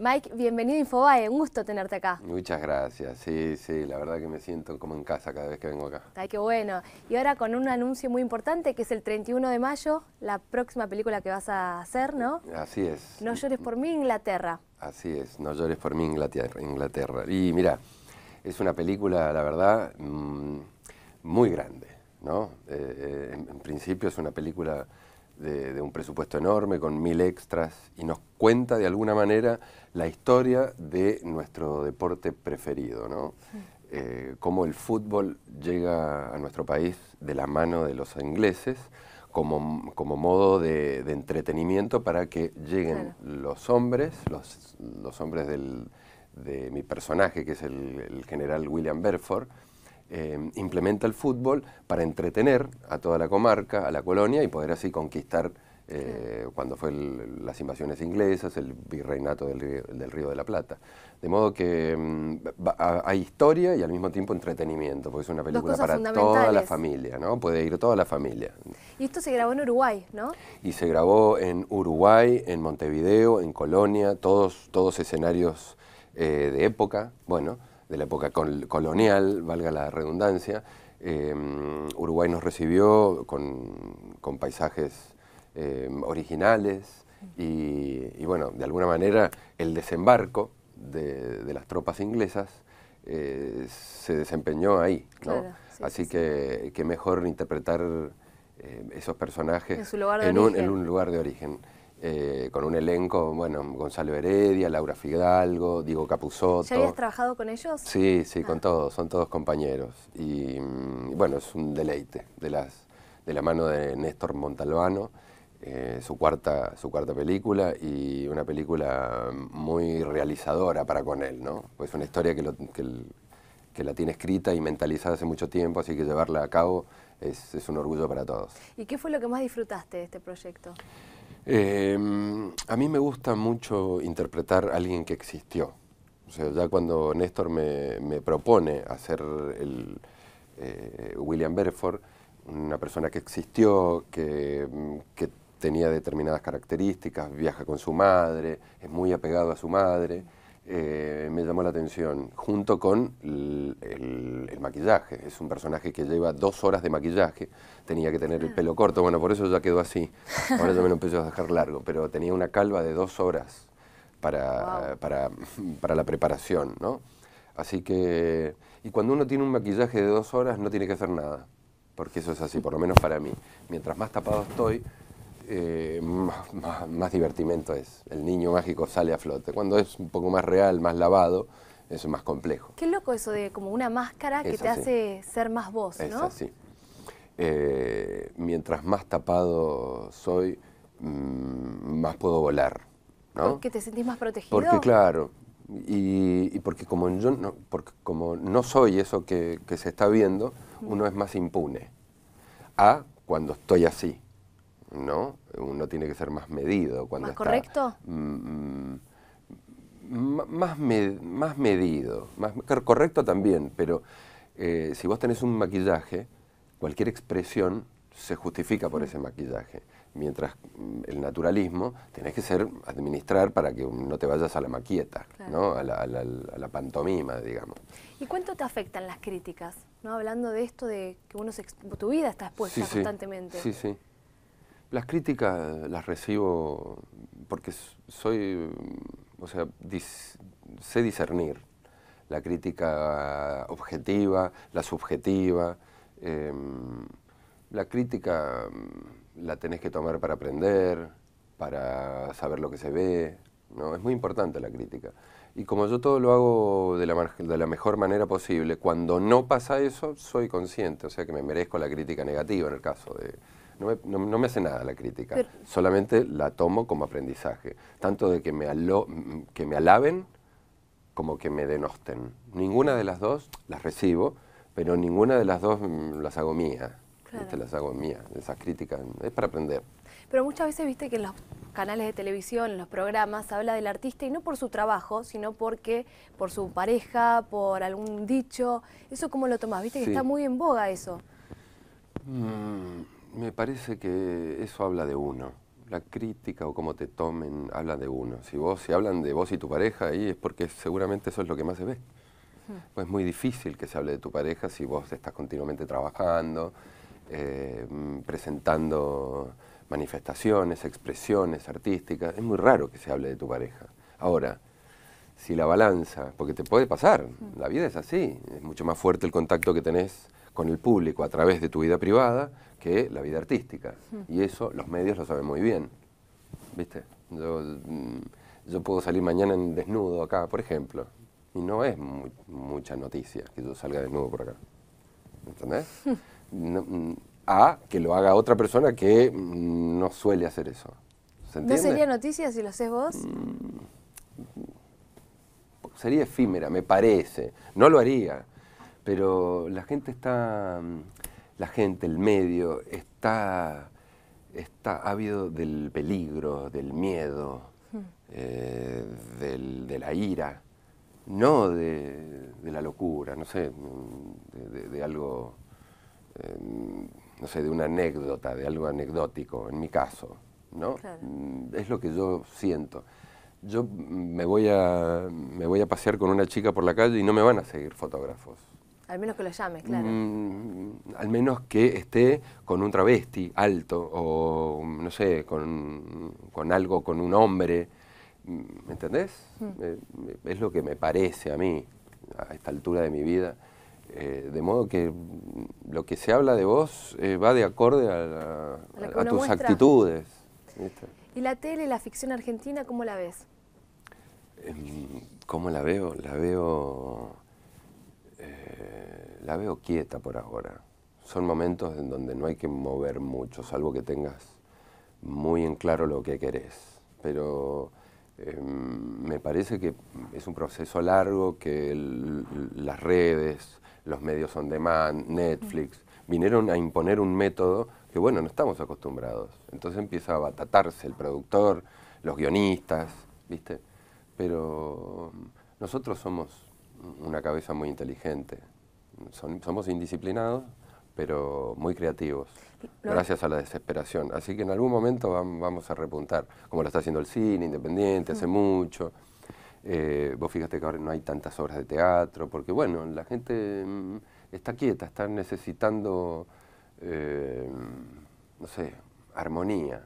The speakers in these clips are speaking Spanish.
Mike, bienvenido a Infobae, un gusto tenerte acá. Muchas gracias, sí, sí, la verdad que me siento como en casa cada vez que vengo acá. Ay, qué bueno. Y ahora con un anuncio muy importante que es el 31 de mayo, la próxima película que vas a hacer, ¿no? Así es. No llores por mí, Inglaterra. Así es, no llores por mí, Inglaterra. Y mira, es una película, la verdad, mm, muy grande, ¿no? Eh, eh, en principio es una película de, un presupuesto enorme, con mil extras, y nos cuenta de alguna manera la historia de nuestro deporte preferido, ¿no? Eh, cómo el fútbol llega a nuestro país de la mano de los ingleses como, modo de, entretenimiento para que lleguen los hombres, los, los hombres del, de mi personaje, que es el, el general William Berford, Em, implementa el fútbol para entretener a toda la comarca, a la colonia y poder así conquistar eh, cuando fue las invasiones inglesas, el virreinato del río, de la Plata. De modo que em, hay historia y al mismo tiempo entretenimiento, porque es una película para toda la familia, ¿no? Puede ir toda la familia. Y esto se grabó en Uruguay, ¿no? Y se grabó en Uruguay, en Montevideo, en Colonia, todos, todos escenarios eh, de época, bueno, de la época colonial, valga la redundancia. Em, Uruguay nos recibió con, paisajes em, originales y, bueno, de alguna manera el desembarco de, de las tropas inglesas eh, se desempeñó ahí, ¿no? Así que, mejor interpretar eh, esos personajes un, en un lugar de origen. Eh, con un elenco, bueno, Gonzalo Heredia, Laura Fidalgo, Diego Capuzotto. ¿Ya habías trabajado con ellos? Sí, sí, con ah. todos, son todos compañeros. Y, mm, bueno, es un deleite de, las, de la mano de Néstor Montalbano, eh, su, cuarta, su cuarta película y una película muy realizadora para con él, ¿no? Pues una historia que, que, la tiene escrita y mentalizada hace mucho tiempo, así que llevarla a cabo es, es un orgullo para todos. ¿Y qué fue lo que más disfrutaste de este proyecto? Em, a mí me gusta mucho interpretar a alguien que existió. O sea, ya cuando Néstor me, propone hacer el eh, William Berford, una persona que existió, que, tenía determinadas características, viaja con su madre, es muy apegado a su madre, eh, me llamó la atención, junto con el, maquillaje. Es un personaje que lleva dos horas de maquillaje, tenía que tener el ah. pelo corto, bueno, por eso ya quedó así. Ahora ya me lo empiezo a dejar largo, pero tenía una calva de dos horas para, la preparación, Así que, y cuando uno tiene un maquillaje de dos horas no tiene que hacer nada, porque eso es así, por lo menos para mí. Mientras más tapado estoy, eh, más, más, divertimento es. El niño mágico sale a flote. Cuando es un poco más real, más lavado, es más complejo. Qué loco eso de como una máscara que te hace ser más vos, es ¿no? Así. Eh, mientras más tapado soy, mm, más puedo volar. ¿no? Porque te sentís más protegido. Porque claro, y, porque, como yo no, porque como no soy eso que se está viendo, uno es más impune a cuando estoy así. ¿no? Uno tiene que ser más medido cuando ¿Más correcto? Mm, mm, más, más medido, más correcto también, pero eh, si vos tenés un maquillaje, cualquier expresión se justifica por ese maquillaje. Mientras mm, el naturalismo tenés que ser, administrar para que no te vayas a la maquieta, ¿no? a, la, pantomima, digamos. ¿Y cuánto te afectan las críticas? ¿no? Hablando de esto de que uno tu vida está expuesta constantemente. Sí, sí. Las críticas las recibo porque soy, o sea, sé discernir la crítica objetiva, la subjetiva. Em, la crítica mm, la tenés que tomar para aprender, para saber lo que se ve. ¿no? Es muy importante la crítica. Y como yo todo lo hago de la, de la mejor manera posible, cuando no pasa eso, soy consciente, o sea que me merezco la crítica negativa en el caso de, no me, hace nada la crítica, solamente la tomo como aprendizaje, tanto de que me, que me alaben como que me denosten. Ninguna de las dos las recibo, pero ninguna de las dos mm, las hago mía. Las hago mía, esas críticas, es para aprender. Pero muchas veces viste que en los canales de televisión, en los programas, habla del artista y no por su trabajo, sino porque por su pareja, por algún dicho. ¿Eso cómo lo tomas Viste que está muy en boga eso. Mm. Me parece que eso habla de uno. La crítica o cómo te tomen habla de uno. Si vos, si hablan de vos y tu pareja ahí es porque seguramente eso es lo que más se ve. Hmm. Pues es muy difícil que se hable de tu pareja si vos estás continuamente trabajando, eh, presentando manifestaciones, expresiones artísticas. Es muy raro que se hable de tu pareja. Ahora, si la balanza, porque te puede pasar, hmm. la vida es así, es mucho más fuerte el contacto que tenés con el público a través de tu vida privada que la vida artística. Y eso los medios lo saben muy bien. ¿Viste? Mm, yo, puedo salir mañana en desnudo acá, por ejemplo. Y no es mucha noticia que yo salga desnudo por acá. ¿Entendés? Mm, a que lo haga otra persona que mm, no suele hacer eso. ¿Se ¿No sería noticia si lo haces vos? sería efímera, me parece. No lo haría pero la gente está, mm, la gente, el medio, está, está ávido del peligro, del miedo, hmm. eh, de la ira, no de, la locura, no sé, mm, de, algo, em, no sé, de una anécdota, de algo anecdótico, en mi caso, ¿no? Mm, es lo que yo siento yo me voy, a, me voy a pasear con una chica por la calle y no me van a seguir fotógrafos. Al menos que lo llame, claro. Mm, al menos que esté con un travesti alto o, no sé, con, algo, con un hombre. ¿Me entendés? Mm. Eh, eh, es lo que me parece a mí a esta altura de mi vida. Eh, de modo que lo que se habla de vos va de acorde a, tus actitudes. ¿Y la tele, la ficción argentina, cómo la ves? Em, ¿Cómo la veo? La veo eh, la veo quieta por ahora. Son momentos en donde no hay que mover mucho, salvo que tengas muy en claro lo que querés. Pero em, me parece que es un proceso largo, que las redes, los medios on demand, Netflix, vinieron a imponer un método que, bueno, no estamos acostumbrados. Entonces empieza a batatarse el productor, los guionistas, ¿viste? Pero em, nosotros somos una cabeza muy inteligente. somos indisciplinados, pero muy creativos, gracias a la desesperación. Así que en algún momento vamos a repuntar, como lo está haciendo el cine independiente, hace mucho. Eh, vos fíjate que ahora no hay tantas obras de teatro, porque bueno, la gente mm, está quieta, está necesitando, eh, no sé, armonía,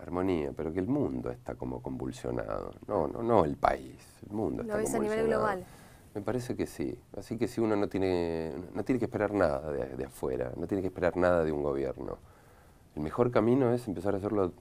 armonía, pero que el mundo está como convulsionado, no, no, no el país, el mundo. está ves a nivel global. Me parece que sí. Así que si uno no tiene, no tiene que esperar nada de, afuera, no tiene que esperar nada de un gobierno. El mejor camino es empezar a hacerlo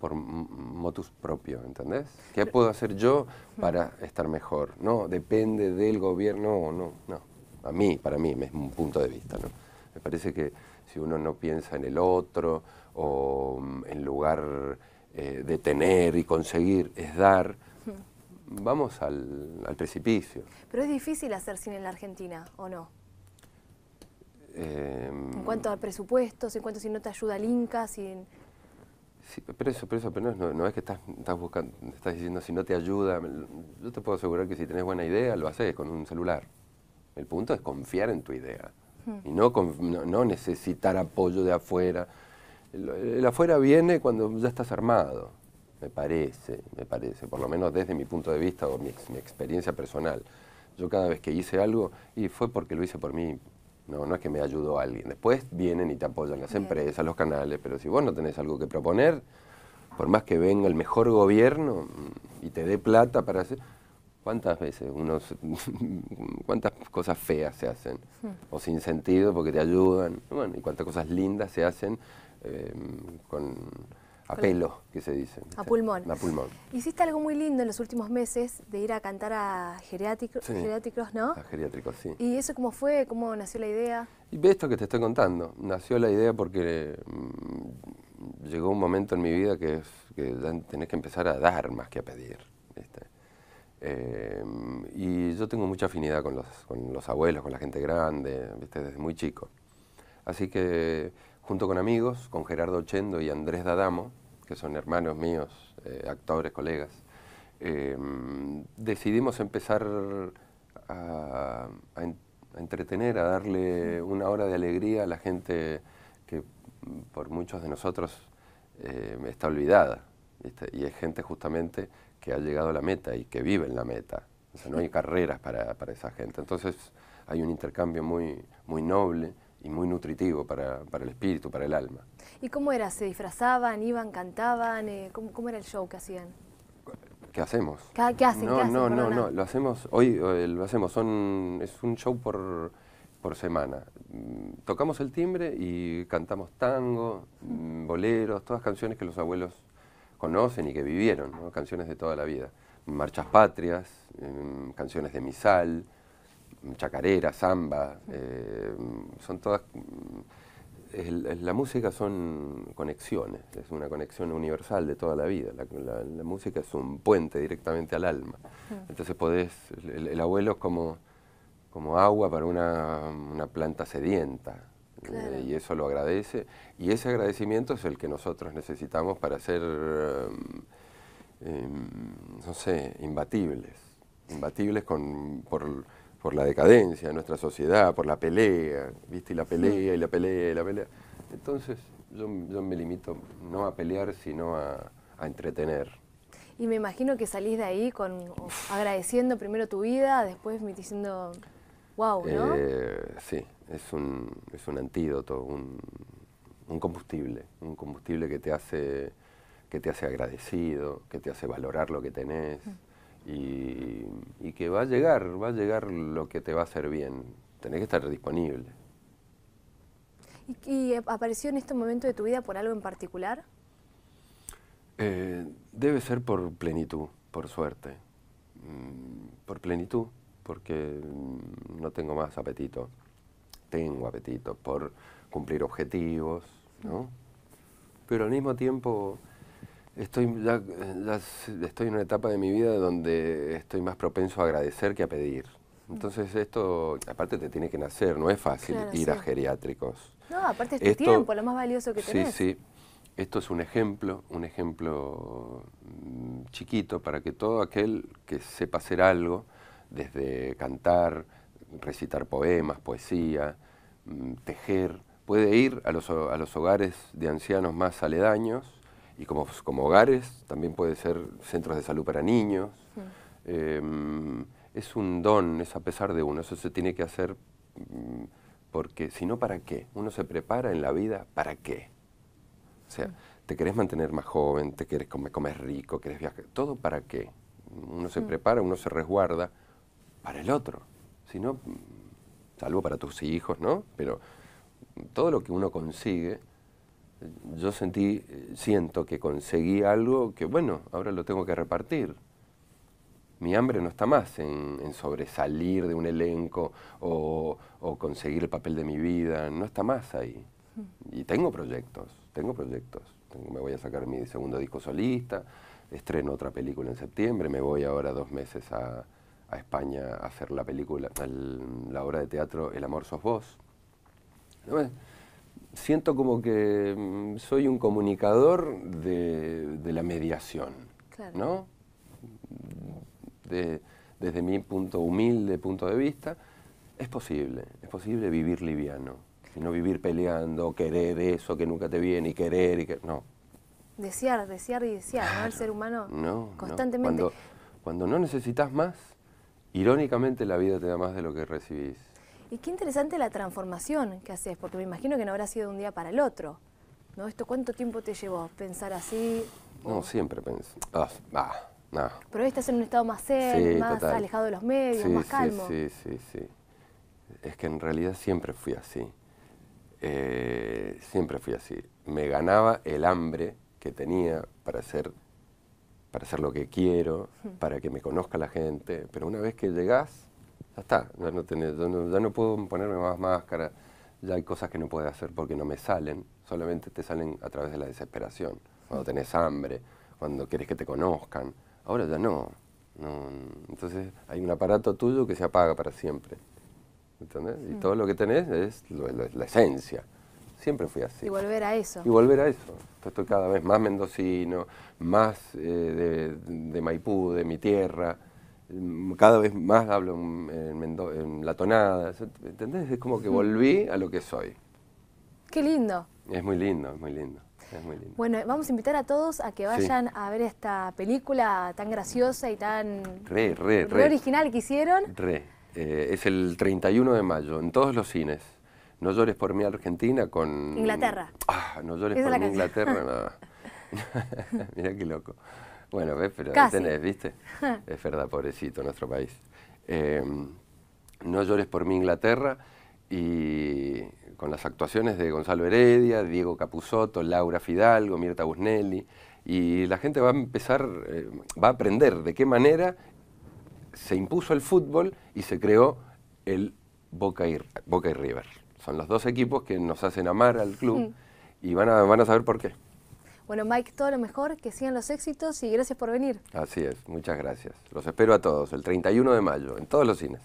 por motus propio, ¿entendés? ¿Qué puedo hacer yo para estar mejor? No, depende del gobierno o no, no. A mí, para mí, es un punto de vista, ¿no? Me parece que si uno no piensa en el otro o mm, en lugar eh, de tener y conseguir, es dar, vamos al, precipicio. Pero es difícil hacer cine en la Argentina, ¿o no? Em, en cuanto al presupuestos, en cuanto a si no te ayuda el Inca, pero eso, pero no, es que estás, buscando, estás diciendo si no te ayuda. Yo te puedo asegurar que si tenés buena idea, lo haces con un celular. El punto es confiar en tu idea hmm. y no, no, necesitar apoyo de afuera. el, afuera viene cuando ya estás armado me parece, me parece, por lo menos desde mi punto de vista o mi, experiencia personal. Yo cada vez que hice algo, y fue porque lo hice por mí, no, no es que me ayudó alguien. Después vienen y te apoyan las empresas, los canales, pero si vos no tenés algo que proponer, por más que venga el mejor gobierno mm, y te dé plata para hacer... ¿Cuántas veces unos, cuántas cosas feas se hacen? Hmm. O sin sentido porque te ayudan. Bueno, y cuántas cosas lindas se hacen eh, con a pelo, que se dice. A pulmón. A pulmón. Hiciste algo muy lindo en los últimos meses de ir a cantar a geriátricos, ¿no? A geriátricos, sí. ¿Y eso cómo fue? ¿Cómo nació la idea? Y ve esto que te estoy contando. Nació la idea porque mm, llegó un momento en mi vida que, es, que tenés que empezar a dar más que a pedir. Eh, y yo tengo mucha afinidad con los, abuelos, con la gente grande, ¿viste? desde muy chico. Así que junto con amigos, con Gerardo Ochendo y Andrés D'Adamo, que son hermanos míos, eh, actores, colegas, em, decidimos empezar a, entretener, a darle una hora de alegría a la gente que mm, por muchos de nosotros em, está olvidada. Y es gente justamente que ha llegado a la meta y que vive en la meta. O no hay carreras para, para esa gente. Entonces hay un intercambio muy, muy noble, y muy nutritivo para, el espíritu, para el alma. ¿Y cómo era? ¿Se disfrazaban, iban, cantaban? Eh, ¿cómo, era el show que hacían? ¿Qué hacemos? ¿Qué, No, no, no, no, lo hacemos, hoy eh, lo hacemos, es un show por, semana. Mm, tocamos el timbre y cantamos tango, mm, boleros, todas canciones que los abuelos conocen y que vivieron, canciones de toda la vida. Marchas patrias, mm, canciones de misal, chacarera, samba, eh, son todas... la música son conexiones, es una conexión universal de toda la vida. La, música es un puente directamente al alma. Entonces podés, el, abuelo es como, como agua para una, planta sedienta. Eh, y eso lo agradece. Y ese agradecimiento es el que nosotros necesitamos para ser, em, em, no sé, imbatibles. Imbatibles con, por por la decadencia de nuestra sociedad, por la pelea, ¿viste? Y la pelea, y la pelea, y la pelea. Entonces, yo, yo me limito no a pelear, sino a, a entretener. Y me imagino que salís de ahí con agradeciendo primero tu vida, después me diciendo, wow, ¿no? Eh, sí, es un, es un antídoto, un, un, combustible, un combustible que te hace que te hace agradecido, que te hace valorar lo que tenés. Mm y, que va a llegar, va a llegar lo que te va a hacer bien. Tenés que estar disponible. ¿Y, apareció en este momento de tu vida por algo en particular? Eh, debe ser por plenitud, por suerte. Mm, por plenitud, porque mm, no tengo más apetito. Tengo apetito por cumplir objetivos, ¿no? Pero al mismo tiempo Estoy, eh, estoy en una etapa de mi vida donde estoy más propenso a agradecer que a pedir. Mm. Entonces esto, aparte te tiene que nacer, no es fácil ir a geriátricos. No, aparte es tu tiempo, lo más valioso que tenés. Sí, sí. Esto es un ejemplo, un ejemplo mm, chiquito para que todo aquel que sepa hacer algo, desde cantar, recitar poemas, poesía, mm, tejer, puede ir a los, a los hogares de ancianos más aledaños y como, como hogares, también puede ser centros de salud para niños. Mm. Em, es un don, es a pesar de uno, eso se tiene que hacer mm, porque si no, ¿para qué? Uno se prepara en la vida, ¿para qué? O sea, mm. te querés mantener más joven, te querés comer, rico, querés viajar, todo para qué. Uno se prepara, uno se resguarda para el otro. Si no, salvo para tus hijos, ¿no? Pero todo lo que uno consigue yo sentí, eh, siento que conseguí algo que, bueno, ahora lo tengo que repartir. Mi hambre no está más en, sobresalir de un elenco o, conseguir el papel de mi vida, no está más ahí. Mm. Y tengo proyectos, tengo proyectos. me voy a sacar mi segundo disco solista, estreno otra película en septiembre, me voy ahora dos meses a, España a hacer la película, la obra de teatro El amor sos vos siento como que mm, soy un comunicador de, la mediación, claro. ¿no? desde mi punto humilde punto de vista, es posible, es posible vivir liviano y no vivir peleando, querer eso que nunca te viene y querer y que no. Desear, desear y desear, ¿no? El ser humano constantemente. Cuando, cuando no necesitas más, irónicamente la vida te da más de lo que recibís. Y qué interesante la transformación que haces, porque me imagino que no habrá sido de un día para el otro. ¿No? ¿Esto cuánto tiempo te llevó pensar así? No, siempre pensé. Ah, pero hoy estás en un estado más zen, más alejado de los medios, más calmo. Sí, sí, sí, Es que en realidad siempre fui así. Eh, siempre fui así. Me ganaba el hambre que tenía para hacer, para hacer lo que quiero, hmm. para que me conozca la gente. Pero una vez que llegás, ya está, ya no, ya no, puedo ponerme más máscara, ya hay cosas que no puedes hacer porque no me salen, solamente te salen a través de la desesperación, cuando tenés hambre, cuando querés que te conozcan, ahora ya no. entonces hay un aparato tuyo que se apaga para siempre. ¿Entendés? Y mm. todo lo que tenés es la esencia. Siempre fui así. Y volver a eso. Y volver a eso. Estoy cada vez más mendocino, más eh, de Maipú, de mi tierra cada vez más hablo en, la tonada, ¿entendés? Es como que volví a lo que soy. Qué lindo. Es muy lindo, es muy lindo. Bueno, vamos a invitar a todos a que vayan a ver esta película tan graciosa y tan re, re, re original que hicieron. Re. Eh, es el 31 de mayo, en todos los cines. No llores por mí Argentina con... Inglaterra. Ah, no llores por mí Inglaterra, nada. Mirá qué loco. Bueno, ves, pero tenés, ¿viste? es verdad, pobrecito nuestro país. Eh, no llores por mí Inglaterra y con las actuaciones de Gonzalo Heredia, Diego Capusotto, Laura Fidalgo, Mirta Busnelli y la gente va a empezar, eh, va a aprender de qué manera se impuso el fútbol y se creó el Boca y, Boca River. Son los dos equipos que nos hacen amar al club y van a, van a saber por qué. Bueno, Mike, todo lo mejor, que sigan los éxitos y gracias por venir. Así es, muchas gracias. Los espero a todos el 31 de mayo en todos los cines.